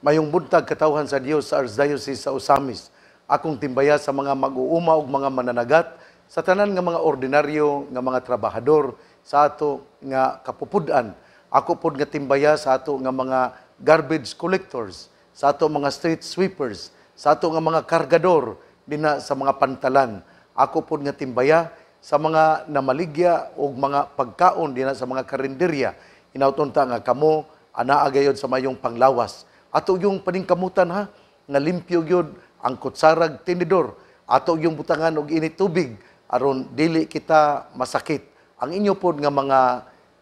mayong buntag katawhan sa Dios sa Archdiocese sa Osamis. Akong timbaya sa mga mag-uuma ug mga mananagat sa tanan nga mga ordinaryo nga mga trabahador sa ato nga kapupudan. Ako pod nga timbaya sa ato nga mga garbage collectors, sa ato mga street sweepers, sa ato nga mga kargador dina sa mga pantalan. Ako pod nga timbaya sa mga namaligya og mga pagkaon dina sa mga karinderya. Inautunta nga kamo anaa gayod sa mayong panglawas ato yung paningkamutan ha nga limpyo gyud ang kutsarag tinidor ato yung butangan og init tubig aron dili kita masakit ang inyo pod nga mga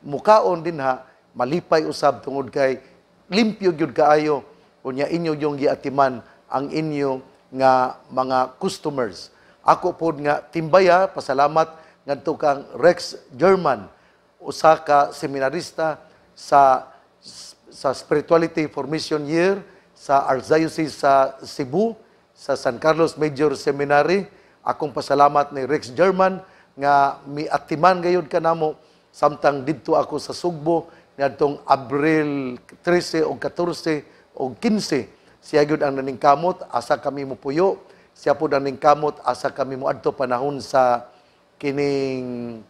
mukaon din ha malipay usab tungod kay limpyo gyud kaayo unya inyo yung giatiman ang inyo nga mga customers ako pod nga timbaya pasalamat ngadto kang Rex German usa ka seminarista sa sa Spirituality Formation Year sa Archdiocese sa Cebu, sa San Carlos Major Seminary. Akong pasalamat ni Rex German nga miatiman gayud kanamo samtang didto ako sa Sugbo niadtong Abril 13 o 14 o 15 siya gyud ang kamot asa kami mo puyo siya po kamot asa kami mo adto panahon sa kining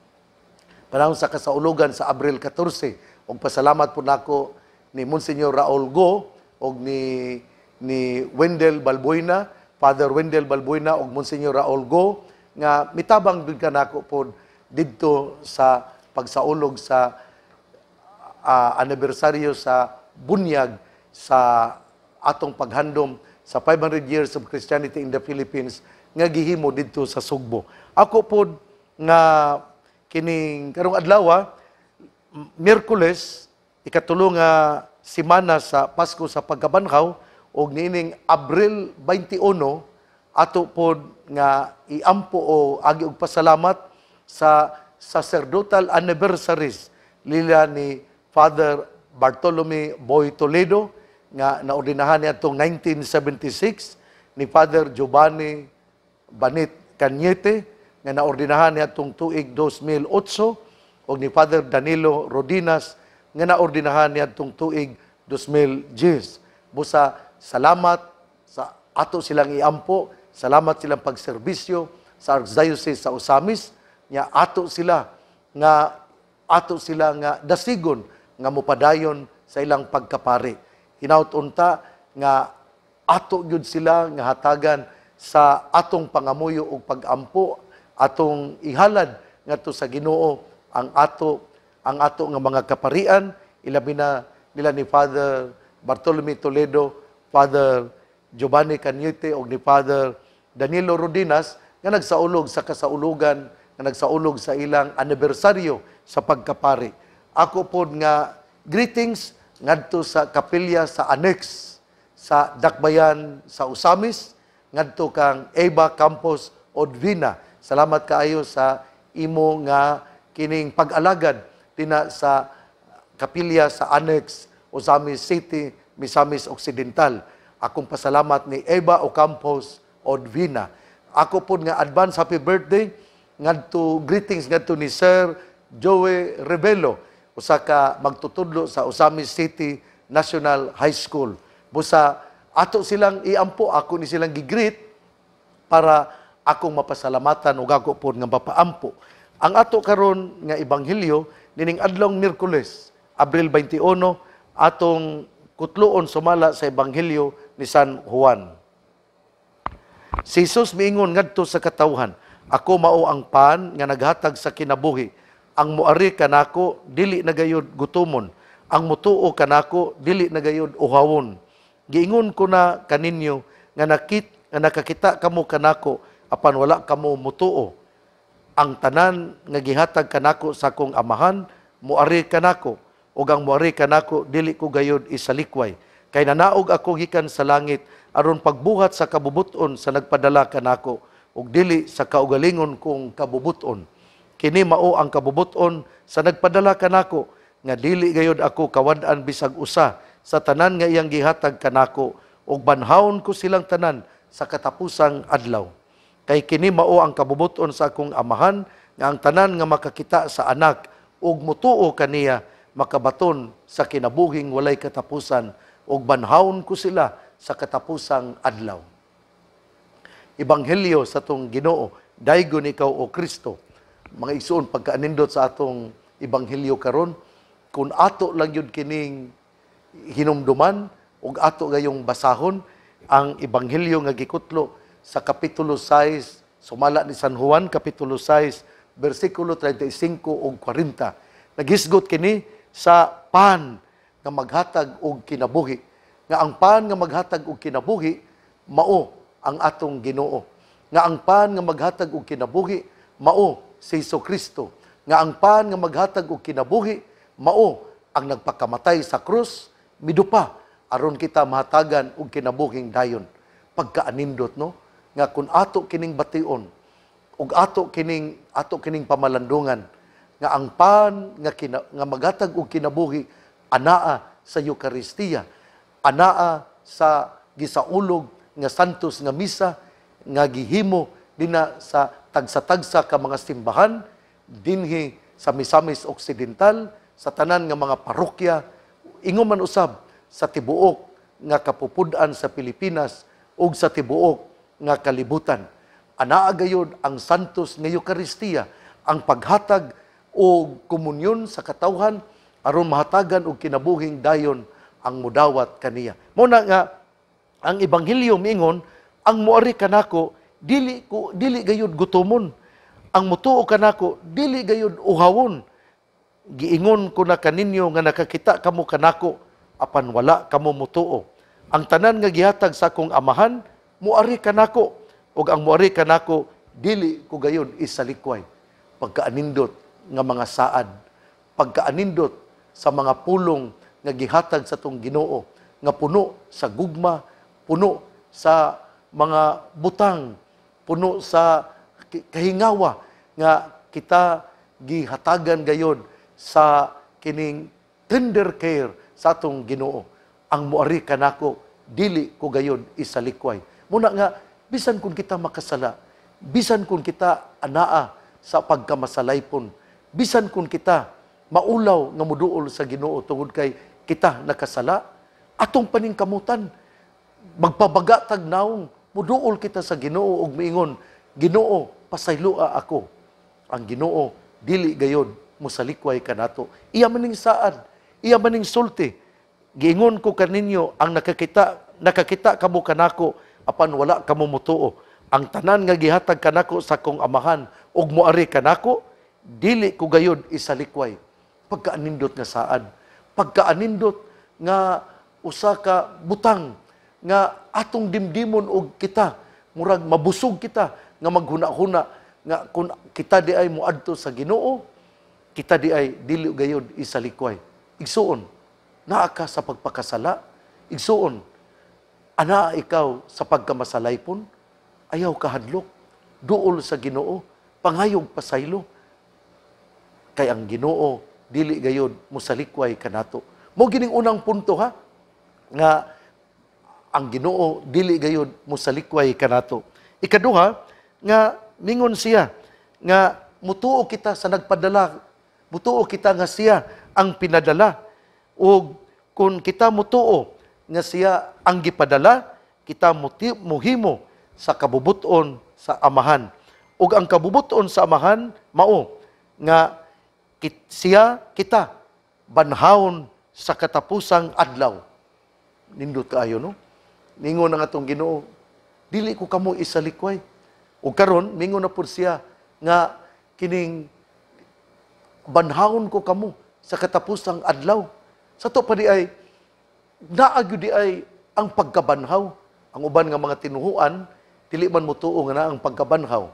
panahon sa kasaulugan sa Abril 14 ug pasalamat po nako ni Monsignor Raul Go o ni, ni Wendell Balbuena, Father Wendell Balbuena o Monsignor Raul Go, nga mitabang dun ka nako po dito sa pagsaulog sa uh, anibersaryo sa bunyag sa atong paghandom sa 500 years of Christianity in the Philippines nga gihimo dito sa Sugbo. Ako po nga kining karong adlaw ah, Miyerkules ikatulong nga ah, simana sa Pasko sa pagkabanhaw og niining Abril 21 ato pod nga iampo o agi og pasalamat sa sacerdotal anniversaries lila ni Father Bartolome Boy Toledo nga naordinahan niya 1976 ni Father Giovanni Banit Canyete nga naordinahan niya tuig 2008 o ni Father Danilo Rodinas nga naordinahan niadtong tuig 2010. Busa salamat sa ato silang iampo, salamat silang pagserbisyo sa Archdiocese sa Osamis, nga ato sila nga ato sila nga dasigon nga mupadayon sa ilang pagkapari. Hinautunta nga ato gyud sila nga hatagan sa atong pangamuyo og pagampo atong ihalad ngadto sa Ginoo ang ato ang ato nga mga kaparian, ilabi na nila ni Father Bartolome Toledo, Father Giovanni Canyete, o ni Father Danilo Rodinas, nga nagsaulog sa kasaulugan, nga nagsaulog sa ilang anibersaryo sa pagkapari. Ako po nga greetings ngadto sa kapilya sa annex sa Dakbayan sa Usamis ngadto kang Eva Campos Odvina. Salamat kaayo sa imo nga kining pag-alagad tina sa kapilya sa annex Osamis City, Misamis Occidental. Akong pasalamat ni Eva Ocampos Odvina. Ako po nga advance happy birthday ngadto greetings ngadto ni Sir Joey Rebelo usa ka magtutudlo sa Osamis City National High School. Busa ato silang iampo ako ni silang gigreet para akong mapasalamatan ug ako po nga mapaampo. Ang ato karon nga ebanghelyo Nining adlong Miyerkules, Abril 21, atong kutloon sumala sa Ebanghelyo ni San Juan. Si Jesus miingon ngadto sa katawhan, Ako mao ang pan nga naghatag sa kinabuhi. Ang muari kanako dili na nagayod gutumon. Ang mutuo kanako dili na nagayod uhawon. Giingon ko na kaninyo nga nakit nga nakakita kamo kanako apan wala kamo mutuo ang tanan nga gihatag kanako sa kong amahan muari kanako ug ang muari kanako dili ko gayud isalikway kay nanaog ako gikan sa langit aron pagbuhat sa kabubuton sa nagpadala kanako ug dili sa kaugalingon kong kabubuton kini mao ang kabubuton sa nagpadala kanako nga dili gayud ako kawad-an bisag usa sa tanan nga iyang gihatag kanako ug banhawon ko silang tanan sa katapusang adlaw Kay kini mao ang kabubuton sa akong amahan nga ang tanan nga makakita sa anak ug mutuo kaniya makabaton sa kinabuhing walay katapusan ug banhawon ko sila sa katapusang adlaw. Ebanghelyo sa tong Ginoo, daigon ikaw o Kristo. Mga igsoon pagkaanindot sa atong ebanghelyo karon, kung ato lang yun kining hinumduman ug ato gayong basahon ang ebanghelyo nga gikutlo sa Kapitulo 6, sumala ni San Juan, Kapitulo 6, versikulo 35 o 40. Naghisgot kini sa pan nga maghatag og kinabuhi. Nga ang pan nga maghatag og kinabuhi, mao ang atong ginoo. Nga ang pan nga maghatag og kinabuhi, mao si Hesus Kristo. Nga ang pan nga maghatag og kinabuhi, mao ang nagpakamatay sa krus, midupa aron kita mahatagan og kinabuhing dayon. Pagkaanindot, no? nga kun ato kining bation ug ato kining ato kining pamalandungan nga ang pan nga, kina, nga magatag og kinabuhi anaa sa Eukaristiya anaa sa gisaulog nga santos nga misa nga gihimo dina sa tagsa-tagsa ka mga simbahan dinhi sa Misamis Occidental sa tanan nga mga parokya ingon man usab sa tibuok nga kapupudan sa Pilipinas ug sa tibuok nga kalibutan. Anaa gayud ang santos ng Eukaristiya, ang paghatag o komunyon sa katawhan aron mahatagan og kinabuhing dayon ang mudawat kaniya. Muna nga ang ebanghelyo mingon ang muari kanako dili ko dili gayud gutumon. Ang mutuo kanako dili gayud uhawon. Giingon ko na kaninyo nga nakakita kamo kanako apan wala kamo mutuo. Ang tanan nga gihatag sa akong amahan muari kanako ug ang muari kanako dili ko gayon isalikway pagkaanindot nga mga saad pagkaanindot sa mga pulong nga gihatag sa tong Ginoo nga puno sa gugma puno sa mga butang puno sa kahingawa nga kita gihatagan gayon sa kining tender care sa atong Ginoo ang muari kanako dili ko gayon isalikway Muna nga, bisan kung kita makasala, bisan kung kita anaa sa pagkamasalaypon, bisan kung kita maulaw nga muduol sa Ginoo tungod kay kita nakasala, atong paningkamutan, magpabaga tagnaong, muduol kita sa Ginoo ug miingon, Ginoo, pasayloa ako. Ang Ginoo, dili gayon, musalikway ka nato. Iya maning saan, iya maning sulti, giingon ko kaninyo ang nakakita nakakita kamo kanako apan wala ka mo Ang tanan nga gihatag kanako sa kong amahan ug moari kanako, dili ko gayud isalikway. Pagkaanindot nga saad, pagkaanindot nga usa ka butang nga atong dimdimon og kita, murag mabusog kita nga maghuna-huna nga kun kita di ay moadto sa Ginoo, kita di ay dili gayud isalikway. Igsuon naa ka sa pagpakasala, igsuon Ana, ikaw sa pagkamasalaypon, ayaw kahadlok, duol sa ginoo, pangayog pasaylo. Kay ang ginoo, dili gayon, musalikway kanato. Mo gining unang punto ha, nga ang ginoo, dili gayon, musalikway kanato. Ikaduha, nga mingon siya, nga mutuo kita sa nagpadala, mutuo kita nga siya ang pinadala. O kung kita mutuo, nga siya ang gipadala kita muti, muhimo sa kabubuton sa amahan. Ug ang kabubuton sa amahan mao nga kit, siya kita banhawon sa katapusang adlaw. Nindot kaayo no? Ningon ang atong Ginoo, dili ko kamo isalikway. ug karon mingon na pud siya nga kining banhawon ko kamo sa katapusang adlaw. Sa to pa ay naagyo di ay ang pagkabanhaw. Ang uban nga mga tinuhuan, dili man mo tuo nga na ang pagkabanhaw.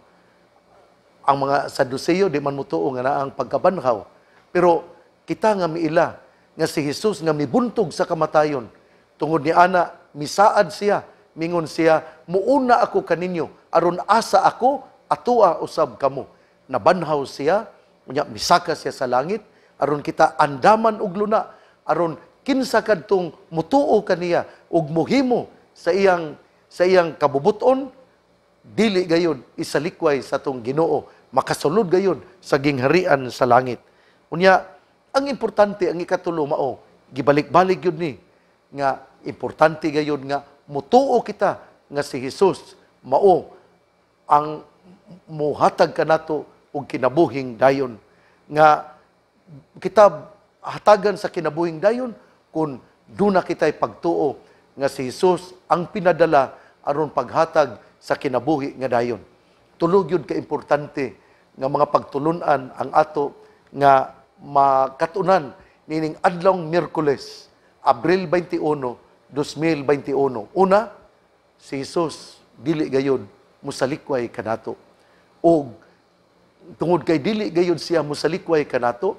Ang mga Saduceo, di man mo tuo nga na ang pagkabanhaw. Pero kita nga miila, nga si Jesus nga mibuntog sa kamatayon, tungod ni ana, misaad siya, mingon siya, muuna ako kaninyo, aron asa ako, atua usab kamo. Nabanhaw siya, unya misaka siya sa langit, aron kita andaman og luna, aron kinsa kadtong mutuo kaniya ug mohimo sa iyang sa iyang kabubuton dili gayon isalikway sa tong Ginoo makasulod gayon sa gingharian sa langit unya ang importante ang ikatulo mao gibalik-balik gyud ni nga importante gayon nga mutuo kita nga si Hesus mao ang muhatag kanato og kinabuhing dayon nga kita hatagan sa kinabuhing dayon kun duna kitay pagtuo nga si Jesus ang pinadala aron paghatag sa kinabuhi nga dayon. Tulog yun ka importante nga mga pagtulunan ang ato nga makatunan nining adlong Miyerkules, Abril 21, 2021. Una, si Jesus dili gayon musalikway kanato. Og tungod kay dili gayon siya musalikway kanato,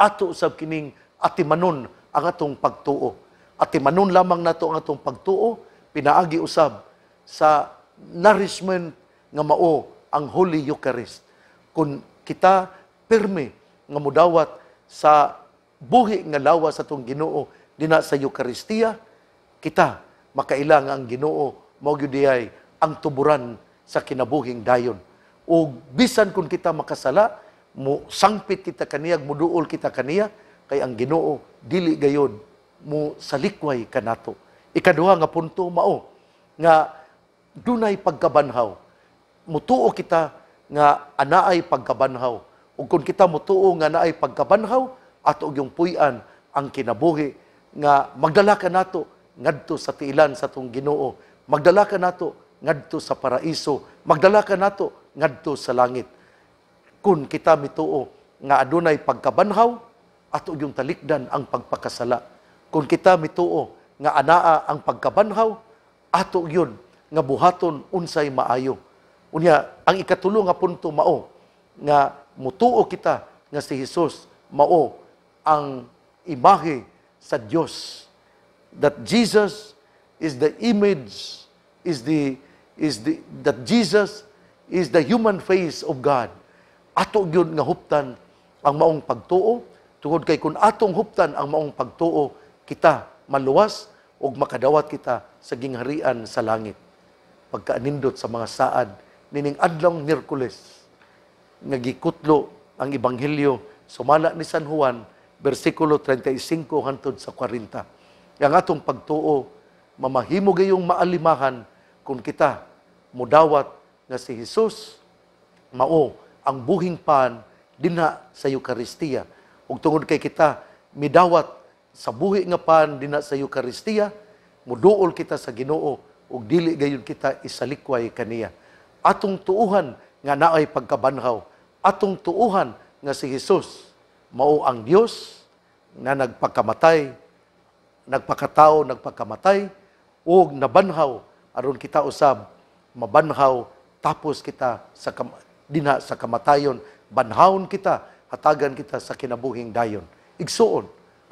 ato usab kining atimanon ang atong pagtuo. At timanon lamang nato ang atong pagtuo, pinaagi usab sa nourishment nga mao ang Holy Eucharist. Kung kita pirme nga mudawat sa buhi nga lawas sa atong Ginoo dina sa Eucharistia, kita makailang ang Ginoo mao gyud ang tuburan sa kinabuhing dayon. O bisan kung kita makasala, mo sangpit kita kaniya, muduol kita kaniya, kay ang Ginoo dili gayon mo salikway kanato. Ikaduha nga punto mao nga dunay pagkabanhaw. Mutuo kita nga anaay pagkabanhaw. Ug kun kita mutuo nga anaay pagkabanhaw ato yung puy-an ang kinabuhi nga magdala kanato ngadto sa tiilan sa tong Ginoo. Magdala kanato ngadto sa paraiso. Magdala kanato ngadto sa langit. Kun kita mituo nga adunay pagkabanhaw, ato yung talikdan ang pagpakasala. Kung kita mituo nga anaa ang pagkabanhaw, ato yun nga buhaton unsay maayo. Unya, ang ikatulo nga punto mao nga mutuo kita nga si Jesus mao ang imahe sa Dios that Jesus is the image is the is the that Jesus is the human face of God. Ato gyud nga huptan ang maong pagtuo Tungod kay kung atong huptan ang maong pagtuo, kita maluwas ug makadawat kita sa gingharian sa langit. Pagkaanindot sa mga saad nining adlong Miyerkules nga gikutlo ang ebanghelyo sumala ni San Juan bersikulo 35 hangtod sa 40. Ang atong pagtuo mamahimo gayong maalimahan kung kita mudawat nga si Jesus mao ang buhing pan dinha sa Eukaristiya ug tungod kay kita midawat sa buhi nga pan dina sa Eukaristiya, muduol kita sa Ginoo ug dili gayud kita isalikway kaniya. Atong tuuhan nga naay pagkabanhaw, atong tuuhan nga si Hesus mao ang Dios nga nagpakamatay, nagpakatao, nagpakamatay og nabanhaw aron kita usab mabanhaw tapos kita sa dinha sa kamatayon banhawon kita hatagan kita sa kinabuhing dayon. Igsuon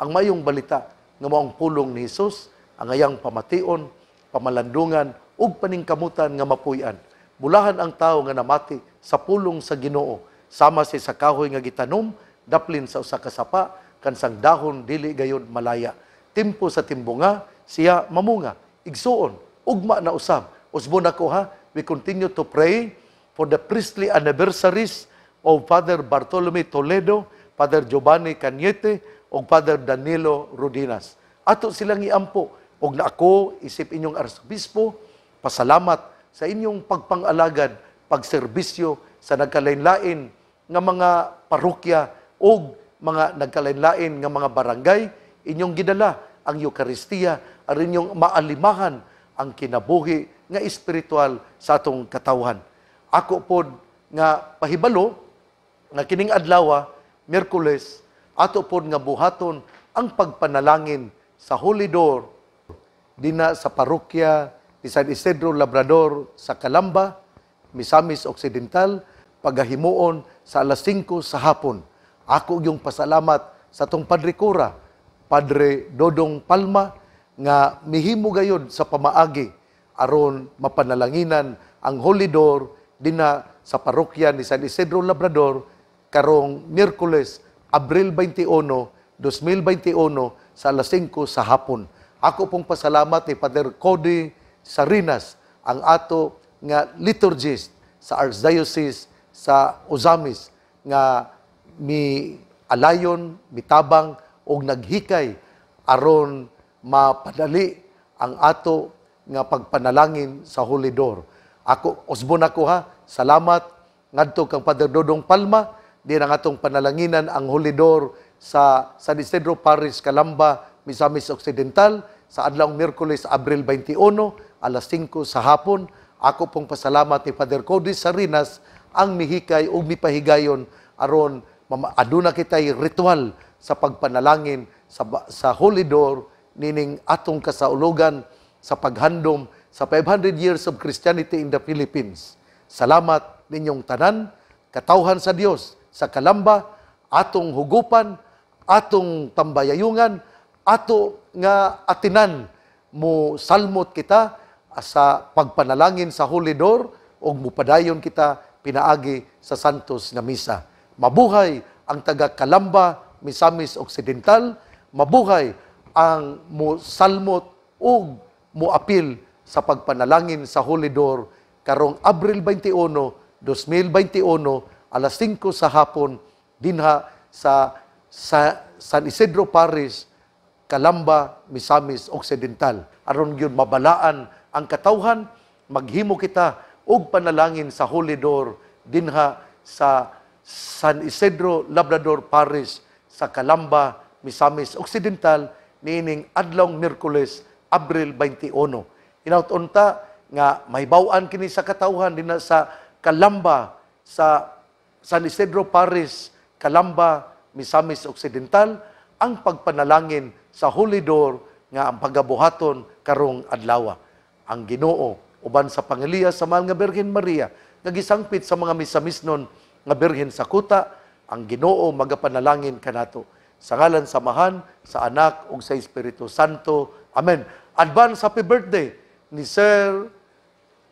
ang mayong balita nga maong pulong ni Hesus ang ayang pamation, pamalandungan ug paningkamutan nga mapuy-an. Bulahan ang tao nga namati sa pulong sa Ginoo sama si sa kahoy nga gitanom daplin sa usa ka sapa kansang dahon dili gayud malaya. Timpo sa timbunga siya mamunga igsuon ugma na usab. Usbon ako ha, we continue to pray for the priestly anniversaries o Father Bartolome Toledo, Father Giovanni Cañete, o Father Danilo Rudinas. Ato silang iampo, og na ako, isip inyong Arsobispo, pasalamat sa inyong pagpangalagad, pagserbisyo sa nagkalain-lain nga mga parokya o mga nagkalain-lain nga mga barangay, inyong gidala ang Eukaristiya, aron inyong maalimahan ang kinabuhi nga espiritual sa atong katawhan. Ako pod nga pahibalo nga kining adlaw ah, Miyerkules ato pod nga buhaton ang pagpanalangin sa Holy Door dina sa parokya ni San Isidro Labrador sa Kalamba, Misamis Occidental, pagahimuon sa alas 5 sa hapon. Ako yung pasalamat sa tong Padre Cura, Padre Dodong Palma, nga mihimo gayon sa pamaagi aron mapanalanginan ang Holy Door dina sa parokya ni San Isidro Labrador karong Miyerkules, Abril 21, 2021 sa alas 5 sa hapon. Ako pong pasalamat ni Father Cody Sarinas, ang ato nga liturgist sa Archdiocese sa Ozamis nga mi alayon, mitabang og naghikay aron mapadali ang ato nga pagpanalangin sa Holy Door. Ako, osbon ako ha, salamat ngadto kang Padre Dodong Palma, di na atong panalanginan ang holidor sa San Isidro Parish, Calamba, Misamis Occidental sa adlaw Merkulis, Abril 21, alas 5 sa hapon. Ako pong pasalamat ni Father Cody Sarinas ang mihikay o mipahigayon aron aduna kitay ritual sa pagpanalangin sa, sa holy door nining atong kasaulogan sa paghandom sa 500 years of Christianity in the Philippines. Salamat ninyong tanan, katawhan sa Dios sa Kalamba, atong hugupan, atong tambayayungan, ato nga atinan mo salmot kita ah, sa pagpanalangin sa Holy Door o mupadayon kita pinaagi sa Santos na Misa. Mabuhay ang taga Kalamba, Misamis Occidental, mabuhay ang mo salmot o muapil sa pagpanalangin sa Holy Door karong Abril 21, 2021 alas 5 sa hapon dinha sa, sa San Isidro Paris, Kalamba, Misamis Occidental. Aron gyud mabalaan ang katawhan, maghimo kita og panalangin sa Holy Door dinha sa San Isidro Labrador Paris sa Kalamba, Misamis Occidental niining adlaw Miyerkules, Abril 21. Inauton nga may bawaan kini sa katawhan dinha sa Kalamba sa San Isidro Paris, Kalamba, Misamis Occidental ang pagpanalangin sa Holy Door nga ang pagabuhaton karong adlaw. Ang Ginoo uban sa pangiliya sa mahal nga Birhen Maria nga gisangpit sa mga misamis nun nga Birhen sa kuta ang Ginoo magapanalangin kanato sa ngalan sa samahan sa anak ug sa Espiritu Santo. Amen. Advance happy birthday ni Sir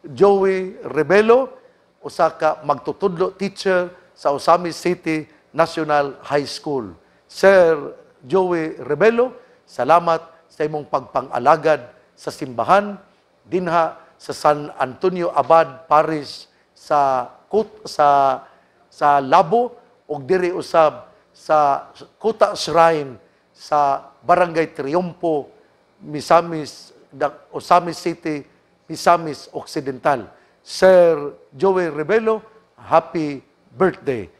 Joey Rebelo, usa ka magtutudlo teacher sa Osami City National High School. Sir Joey Rebelo, salamat sa imong pagpangalagad sa simbahan dinha sa San Antonio Abad Parish sa Kut sa sa Labo ug diri usab sa Kuta Shrine sa Barangay Triumpo, Misamis, Osamis City, Misamis Occidental. Sir Joey Rebelo, happy birthday.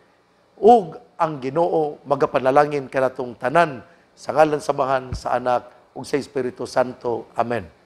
Ug ang Ginoo magapanalangin kanatong tanan sa ngalan sa Bahan, sa Anak ug sa Espiritu Santo. Amen.